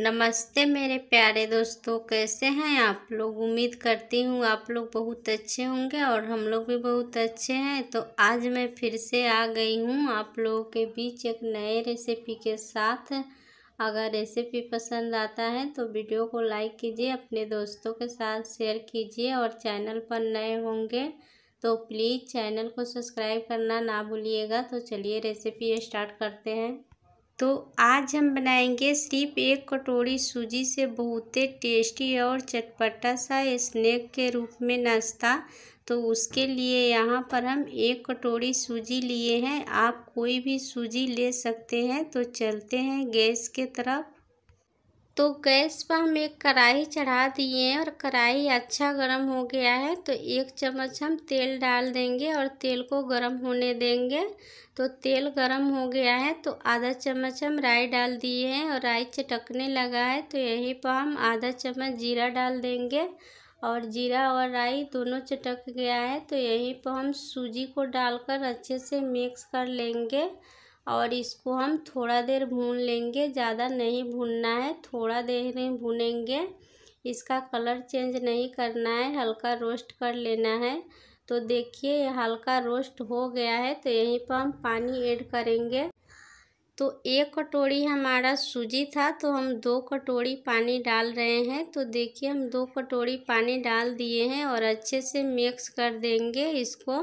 नमस्ते मेरे प्यारे दोस्तों कैसे हैं आप लोग उम्मीद करती हूँ आप लोग बहुत अच्छे होंगे और हम लोग भी बहुत अच्छे हैं तो आज मैं फिर से आ गई हूँ आप लोगों के बीच एक नए रेसिपी के साथ अगर रेसिपी पसंद आता है तो वीडियो को लाइक कीजिए अपने दोस्तों के साथ शेयर कीजिए और चैनल पर नए होंगे तो प्लीज़ चैनल को सब्सक्राइब करना ना भूलिएगा तो चलिए रेसिपी स्टार्ट करते हैं तो आज हम बनाएंगे सिर्फ एक कटोरी सूजी से बहुत ही टेस्टी और चटपटा सा स्नैक के रूप में नाश्ता तो उसके लिए यहाँ पर हम एक कटोरी सूजी लिए हैं आप कोई भी सूजी ले सकते हैं तो चलते हैं गैस के तरफ तो गैस पर हम एक कढ़ाई चढ़ा दिए हैं और कढ़ाई अच्छा गर्म हो गया है तो एक चम्मच हम तेल डाल देंगे और तेल को गर्म होने देंगे तो तेल गर्म हो गया है तो आधा चम्मच हम राई डाल दिए हैं और राई चटकने लगा है तो यहीं पर हम आधा चम्मच जीरा डाल देंगे और जीरा और राई दोनों चटक गया है तो यहीं पर हम सूजी को डालकर अच्छे से मिक्स कर लेंगे और इसको हम थोड़ा देर भून लेंगे ज़्यादा नहीं भूनना है थोड़ा देर ही भूनेंगे इसका कलर चेंज नहीं करना है हल्का रोस्ट कर लेना है तो देखिए हल्का रोस्ट हो गया है तो यहीं पर हम पानी ऐड करेंगे तो एक कटोरी हमारा सूजी था तो हम दो कटोरी पानी डाल रहे हैं तो देखिए हम दो कटोरी पानी डाल दिए हैं और अच्छे से मिक्स कर देंगे इसको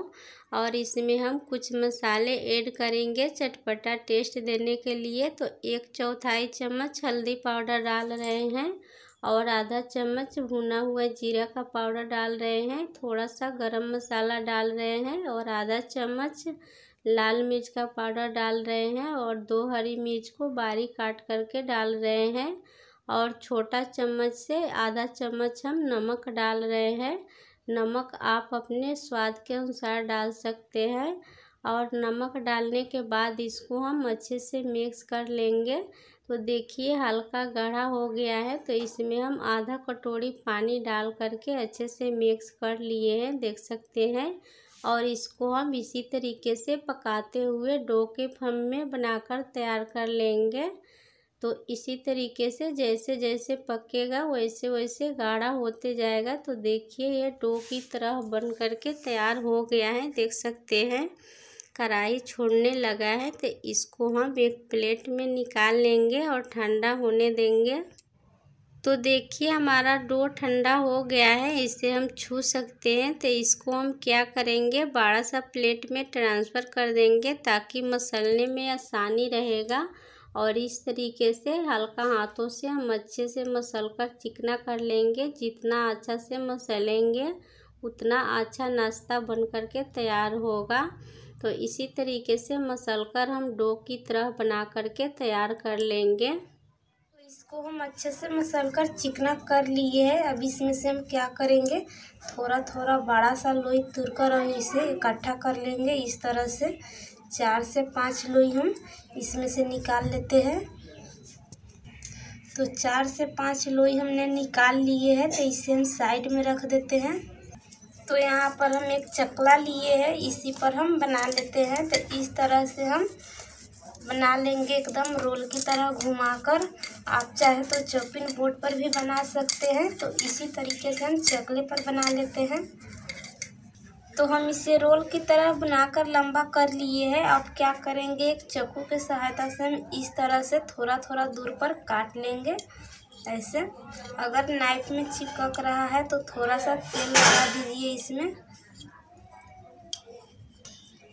और इसमें हम कुछ मसाले ऐड करेंगे चटपटा टेस्ट देने के लिए तो एक चौथाई चम्मच हल्दी पाउडर डाल रहे हैं और आधा चम्मच भुना हुआ जीरा का पाउडर डाल रहे हैं थोड़ा सा गरम मसाला डाल रहे हैं और आधा चम्मच लाल मिर्च का पाउडर डाल रहे हैं और दो हरी मिर्च को बारीक काट करके डाल रहे हैं और छोटा चम्मच से आधा चम्मच हम नमक डाल रहे हैं नमक आप अपने स्वाद के अनुसार डाल सकते हैं और नमक डालने के बाद इसको हम अच्छे से मिक्स कर लेंगे तो देखिए हल्का गाढ़ा हो गया है तो इसमें हम आधा कटोरी पानी डाल करके अच्छे से मिक्स कर लिए हैं देख सकते हैं और इसको हम इसी तरीके से पकाते हुए डो के फम में बनाकर तैयार कर लेंगे तो इसी तरीके से जैसे जैसे पकेगा वैसे वैसे गाढ़ा होते जाएगा तो देखिए यह डो की तरह बन करके तैयार हो गया है देख सकते हैं कढ़ाई छोड़ने लगा है तो इसको हम एक प्लेट में निकाल लेंगे और ठंडा होने देंगे तो देखिए हमारा डो ठंडा हो गया है इसे हम छू सकते हैं तो इसको हम क्या करेंगे बड़ा सा प्लेट में ट्रांसफ़र कर देंगे ताकि मसलने में आसानी रहेगा और इस तरीके से हल्का हाथों से हम अच्छे से मसल कर चिकना कर लेंगे जितना अच्छा से मसलेंगे उतना अच्छा नाश्ता बन कर के तैयार होगा तो इसी तरीके से मसल कर हम डो की तरह बना कर के तैयार कर लेंगे तो इसको हम अच्छे से मसल कर चिकना कर लिए है अब इसमें से हम क्या करेंगे थोड़ा थोड़ा बड़ा सा लोई तुरकर और इसे इकट्ठा कर लेंगे इस तरह से चार से पाँच लोई हम इसमें से निकाल लेते हैं तो चार से पाँच लोई हमने निकाल लिए हैं तो इसे हम साइड में रख देते हैं तो यहाँ पर हम एक चकला लिए हैं इसी पर हम बना लेते हैं तो इस तरह से हम बना लेंगे एकदम रोल की तरह घुमाकर आप चाहे तो चौपिन बोर्ड पर भी बना सकते हैं तो इसी तरीके से हम चकले पर बना लेते हैं तो हम इसे रोल की तरह बनाकर लंबा कर लिए हैं अब क्या करेंगे एक चक्कू के सहायता से हम इस तरह से थोड़ा थोड़ा दूर पर काट लेंगे ऐसे अगर नाइफ में चिपक रहा है तो थोड़ा सा तेल लगा दीजिए इसमें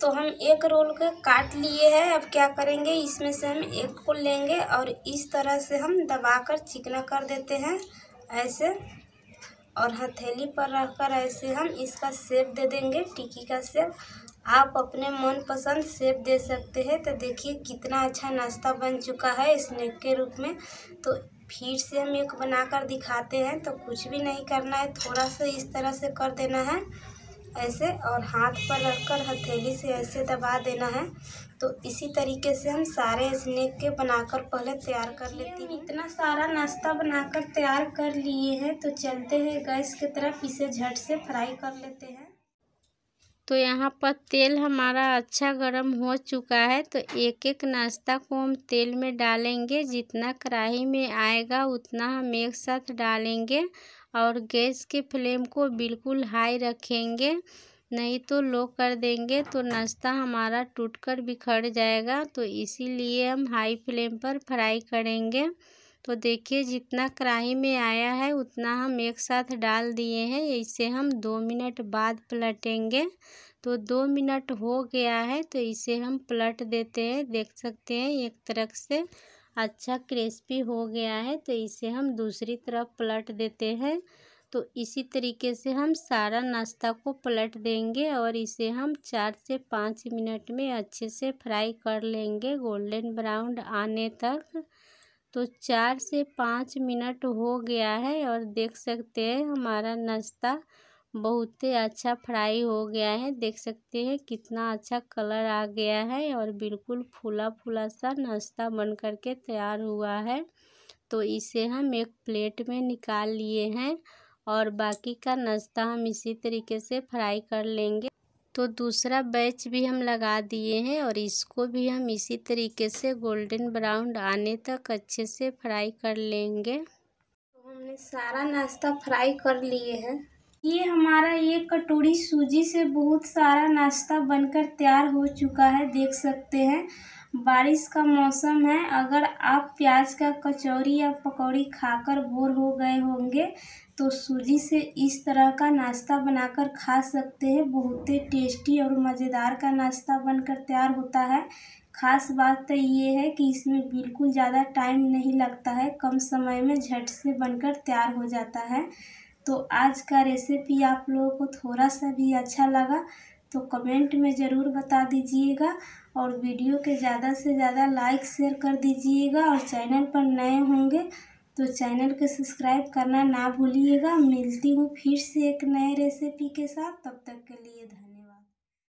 तो हम एक रोल के काट लिए हैं अब क्या करेंगे इसमें से हम एक को लेंगे और इस तरह से हम दबाकर चिकना कर देते हैं ऐसे और हथेली पर रखकर ऐसे हम इसका सेप दे देंगे टिक्की का सेप आप अपने मनपसंद सेप दे सकते हैं तो देखिए कितना अच्छा नाश्ता बन चुका है स्नैक के रूप में तो फिर से हम एक बनाकर दिखाते हैं तो कुछ भी नहीं करना है थोड़ा सा इस तरह से कर देना है ऐसे और हाथ पर रखकर हथेली से ऐसे दबा देना है तो इसी तरीके से हम सारे स्नैक के बनाकर पहले तैयार कर लेते हैं इतना सारा नाश्ता बनाकर तैयार कर लिए हैं तो चलते हैं गैस की तरफ इसे झट से फ्राई कर लेते हैं तो यहाँ पर तेल हमारा अच्छा गर्म हो चुका है तो एक एक नाश्ता को हम तेल में डालेंगे जितना कढ़ाई में आएगा उतना हम एक साथ डालेंगे और गैस के फ्लेम को बिल्कुल हाई रखेंगे नहीं तो लो कर देंगे तो नाश्ता हमारा टूटकर बिखर जाएगा तो इसीलिए हम हाई फ्लेम पर फ्राई करेंगे तो देखिए जितना कढ़ाई में आया है उतना हम एक साथ डाल दिए हैं इसे हम दो मिनट बाद पलटेंगे तो दो मिनट हो गया है तो इसे हम पलट देते हैं देख सकते हैं एक तरफ से अच्छा क्रिस्पी हो गया है तो इसे हम दूसरी तरफ पलट देते हैं तो इसी तरीके से हम सारा नाश्ता को पलट देंगे और इसे हम चार से पाँच मिनट में अच्छे से फ्राई कर लेंगे गोल्डन ब्राउन आने तक तो चार से पाँच मिनट हो गया है और देख सकते हैं हमारा नाश्ता बहुत ही अच्छा फ्राई हो गया है देख सकते हैं कितना अच्छा कलर आ गया है और बिल्कुल फूला फूला सा नाश्ता बन कर के तैयार हुआ है तो इसे हम एक प्लेट में निकाल लिए हैं और बाकी का नाश्ता हम इसी तरीके से फ्राई कर लेंगे तो दूसरा बैच भी हम लगा दिए हैं और इसको भी हम इसी तरीके से गोल्डन ब्राउन आने तक अच्छे से फ्राई कर लेंगे तो हमने सारा नाश्ता फ्राई कर लिए हैं ये हमारा ये कटोरी सूजी से बहुत सारा नाश्ता बनकर तैयार हो चुका है देख सकते हैं बारिश का मौसम है अगर आप प्याज का कचौरी या पकौड़ी खाकर बोर हो गए होंगे तो सूजी से इस तरह का नाश्ता बनाकर खा सकते हैं बहुत ही टेस्टी और मज़ेदार का नाश्ता बनकर तैयार होता है खास बात तो ये है कि इसमें बिल्कुल ज़्यादा टाइम नहीं लगता है कम समय में झट से बनकर तैयार हो जाता है तो आज का रेसिपी आप लोगों को थोड़ा सा भी अच्छा लगा तो कमेंट में ज़रूर बता दीजिएगा और वीडियो के ज़्यादा से ज़्यादा लाइक शेयर कर दीजिएगा और चैनल पर नए होंगे तो चैनल को सब्सक्राइब करना ना भूलिएगा मिलती हूँ फिर से एक नए रेसिपी के साथ तब तक के लिए धन्यवाद